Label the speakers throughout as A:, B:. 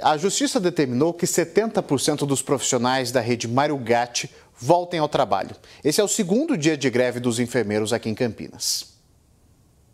A: A justiça determinou que 70% dos profissionais da rede Mário Gatti voltem ao trabalho. Esse é o segundo dia de greve dos enfermeiros aqui em Campinas.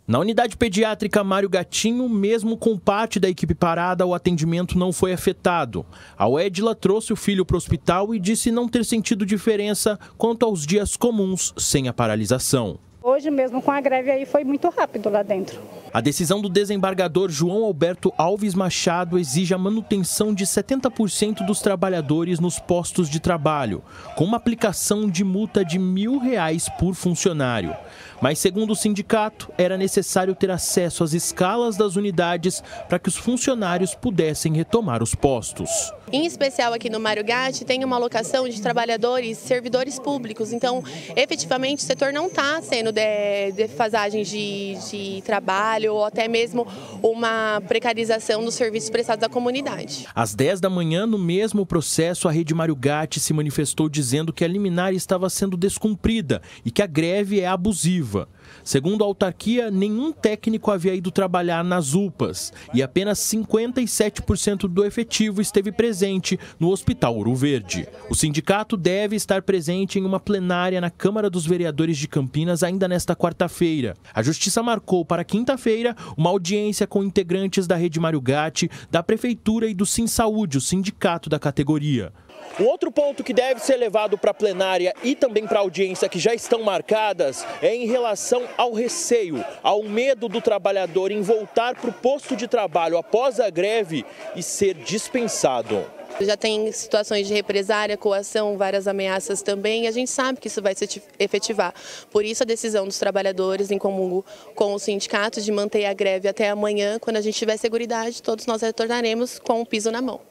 A: Na unidade pediátrica Mário Gatinho, mesmo com parte da equipe parada, o atendimento não foi afetado. A Edila trouxe o filho para o hospital e disse não ter sentido diferença quanto aos dias comuns sem a paralisação.
B: Hoje mesmo com a greve aí foi muito rápido lá dentro.
A: A decisão do desembargador João Alberto Alves Machado exige a manutenção de 70% dos trabalhadores nos postos de trabalho, com uma aplicação de multa de mil reais por funcionário. Mas, segundo o sindicato, era necessário ter acesso às escalas das unidades para que os funcionários pudessem retomar os postos.
B: Em especial aqui no Mário Gatti, tem uma alocação de trabalhadores, servidores públicos. Então, efetivamente, o setor não está sendo de, defasagens de, de trabalho ou até mesmo uma precarização dos serviços prestados à comunidade.
A: Às 10 da manhã, no mesmo processo, a Rede Mário Gatti se manifestou dizendo que a liminar estava sendo descumprida e que a greve é abusiva. Segundo a autarquia, nenhum técnico havia ido trabalhar nas UPAs e apenas 57% do efetivo esteve presente no Hospital Uru Verde. O sindicato deve estar presente em uma plenária na Câmara dos Vereadores de Campinas ainda nesta quarta-feira. A Justiça marcou para quinta-feira uma audiência com integrantes da Rede Mário Gatti, da Prefeitura e do Sim Saúde, o sindicato da categoria. Um outro ponto que deve ser levado para a plenária e também para a audiência que já estão marcadas é em relação ao receio, ao medo do trabalhador em voltar para o posto de trabalho após a greve e ser dispensado.
B: Já tem situações de represária, coação, várias ameaças também, e a gente sabe que isso vai se efetivar. Por isso, a decisão dos trabalhadores, em comum com o sindicato, de manter a greve até amanhã. Quando a gente tiver segurança, todos nós retornaremos com o piso na mão.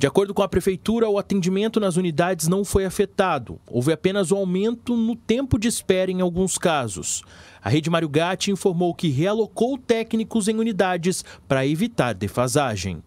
A: De acordo com a prefeitura, o atendimento nas unidades não foi afetado. Houve apenas um aumento no tempo de espera em alguns casos. A Rede Mario Gatti informou que realocou técnicos em unidades para evitar defasagem.